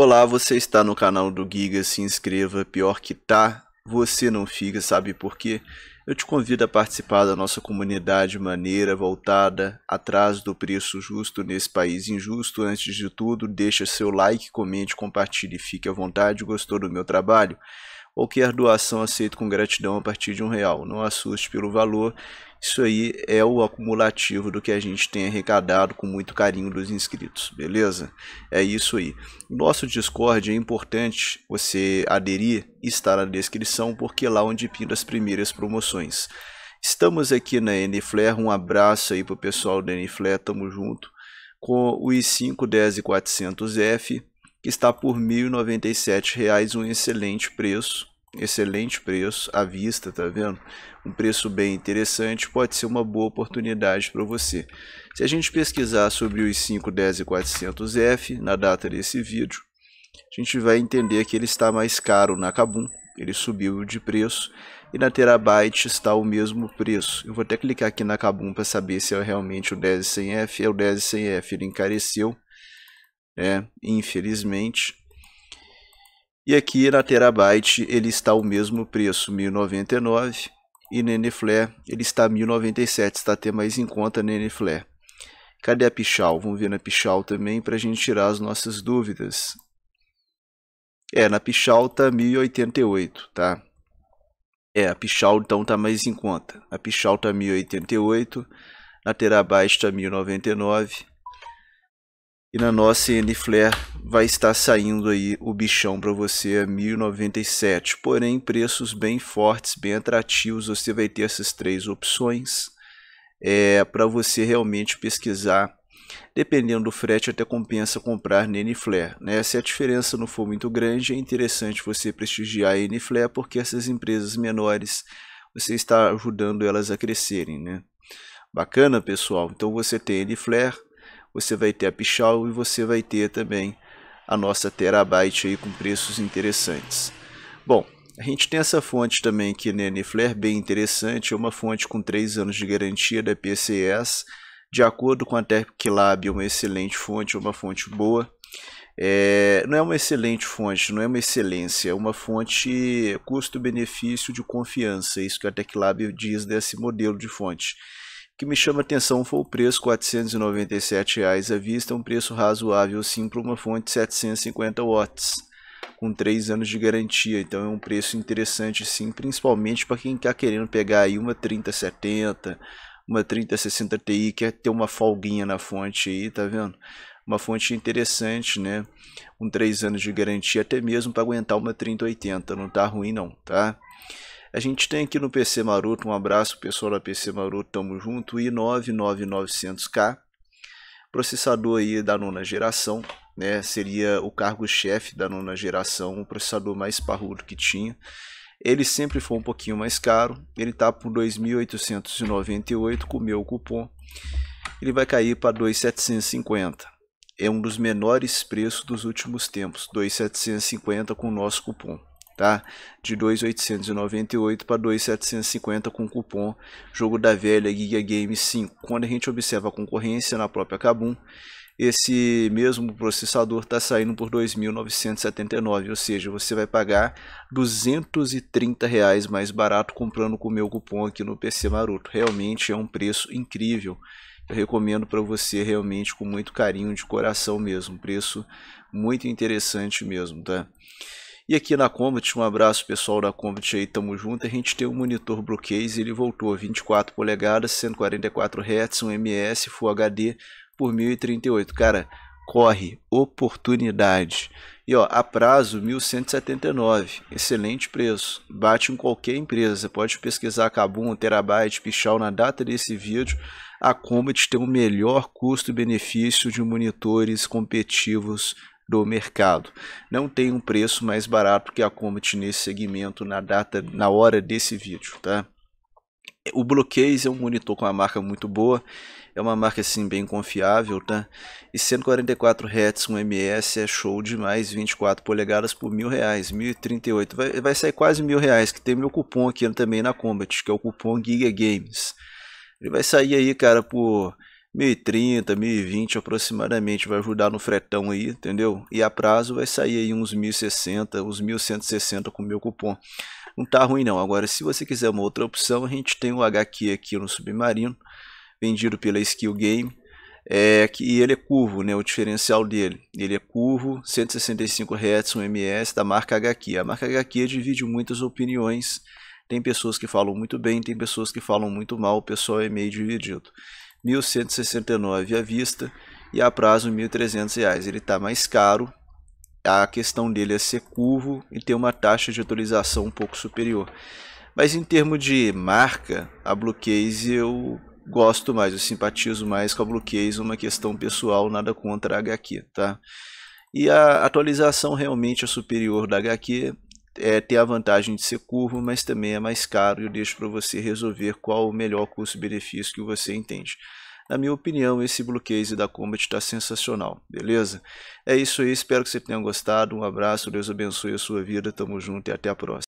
Olá, você está no canal do Giga, se inscreva, pior que tá, você não fica, sabe por quê? Eu te convido a participar da nossa comunidade maneira, voltada atrás do preço justo nesse país injusto. Antes de tudo, deixa seu like, comente, compartilhe, fique à vontade. Gostou do meu trabalho? ou doação aceita com gratidão a partir de um real. Não assuste pelo valor, isso aí é o acumulativo do que a gente tem arrecadado com muito carinho dos inscritos, beleza? É isso aí. Nosso Discord é importante você aderir, estar na descrição, porque é lá onde pinta as primeiras promoções. Estamos aqui na Enflare, um abraço aí pro pessoal da Enflare, tamo junto. Com o i5 10400F, que está por R$ 1.097, um excelente preço excelente preço à vista, tá vendo? Um preço bem interessante, pode ser uma boa oportunidade para você. Se a gente pesquisar sobre os 510400 e 400F na data desse vídeo, a gente vai entender que ele está mais caro na Kabum, ele subiu de preço e na Terabyte está o mesmo preço. Eu vou até clicar aqui na Kabum para saber se é realmente o 10 100F, é o 10 100F, ele encareceu, né? Infelizmente, e aqui na Terabyte ele está o mesmo preço, 1099, e Neneflare ele está 1097, está até mais em conta Neneflare. Cadê a Pichal? Vamos ver na Pichal também para a gente tirar as nossas dúvidas. É, na Pichal está 1088, tá? É, a Pichal então está mais em conta. A Pichal está 1088, na Terabyte está 1099 e na nossa n vai estar saindo aí o bichão para você é a 1097, porém preços bem fortes, bem atrativos, você vai ter essas três opções é, para você realmente pesquisar. Dependendo do frete, até compensa comprar na Né? Se a diferença não for muito grande, é interessante você prestigiar a porque essas empresas menores, você está ajudando elas a crescerem. Né? Bacana, pessoal? Então você tem a você vai ter a Pichal e você vai ter também a nossa terabyte aí com preços interessantes. Bom, a gente tem essa fonte também que Neneflare, né, bem interessante, é uma fonte com 3 anos de garantia da PCS. De acordo com a TechLab, é uma excelente fonte, é uma fonte boa. É, não é uma excelente fonte, não é uma excelência, é uma fonte custo-benefício de confiança, é isso que a TechLab diz desse modelo de fonte que me chama a atenção foi o preço, R$ 497 reais à vista, um preço razoável sim para uma fonte de 750 watts, com 3 anos de garantia. Então é um preço interessante sim, principalmente para quem está querendo pegar aí uma 3070, uma 3060 Ti, quer ter uma folguinha na fonte aí, tá vendo? Uma fonte interessante, né? Com 3 anos de garantia, até mesmo para aguentar uma 3080, não tá ruim não, tá? A gente tem aqui no PC Maroto, um abraço pessoal da PC Maroto, tamo junto, i9 9900K, processador aí da nona geração, né? Seria o cargo-chefe da nona geração, o processador mais parrudo que tinha. Ele sempre foi um pouquinho mais caro, ele tá por 2.898 com o meu cupom. Ele vai cair para 2.750 é um dos menores preços dos últimos tempos, 2.750 com o nosso cupom tá? De 2.898 para 2.750 com cupom Jogo da Velha Giga Game 5. Quando a gente observa a concorrência na própria Kabum, esse mesmo processador está saindo por 2.979, ou seja, você vai pagar 230 reais mais barato comprando com o meu cupom aqui no PC Maroto. Realmente é um preço incrível. Eu recomendo para você realmente com muito carinho de coração mesmo, preço muito interessante mesmo, tá? E aqui na Combat, um abraço pessoal da Combat aí, tamo junto. A gente tem um monitor Brocase, ele voltou 24 polegadas, 144 Hz, um MS Full HD por 1038. Cara, corre, oportunidade. E ó, a prazo 1179, excelente preço. Bate em qualquer empresa, você pode pesquisar Kabum, Terabyte, Pichal na data desse vídeo. A Combat tem o melhor custo-benefício de monitores competitivos do mercado. Não tem um preço mais barato que a Comet nesse segmento na data, na hora desse vídeo, tá? O Blockcase é um monitor com uma marca muito boa, é uma marca assim bem confiável, tá? E 144 Hz 1 MS é show demais, 24 polegadas por mil reais, 1038, vai, vai sair quase mil reais, que tem meu cupom aqui também na Combat, que é o cupom Giga Games. Ele vai sair aí, cara, por 1030, 1020 aproximadamente, vai ajudar no fretão aí, entendeu? E a prazo vai sair aí uns 1060, uns 1160 com o meu cupom. Não tá ruim não. Agora, se você quiser uma outra opção, a gente tem o HQ aqui no Submarino, vendido pela Skill Game. É, que, e ele é curvo, né, o diferencial dele. Ele é curvo, 165 Hz, 1 ms, da marca HQ. A marca HQ divide muitas opiniões. Tem pessoas que falam muito bem, tem pessoas que falam muito mal, o pessoal é meio dividido. 1.169 à vista e a prazo R$ reais. Ele está mais caro, a questão dele é ser curvo e ter uma taxa de atualização um pouco superior. Mas em termos de marca, a Blue Case eu gosto mais, eu simpatizo mais com a Blue Case, uma questão pessoal, nada contra a HQ, tá? E a atualização realmente é superior da HQ, é, ter a vantagem de ser curvo, mas também é mais caro e eu deixo para você resolver qual o melhor custo-benefício que você entende. Na minha opinião, esse Blue Case da Combat está sensacional, beleza? É isso aí, espero que você tenha gostado, um abraço, Deus abençoe a sua vida, tamo junto e até a próxima.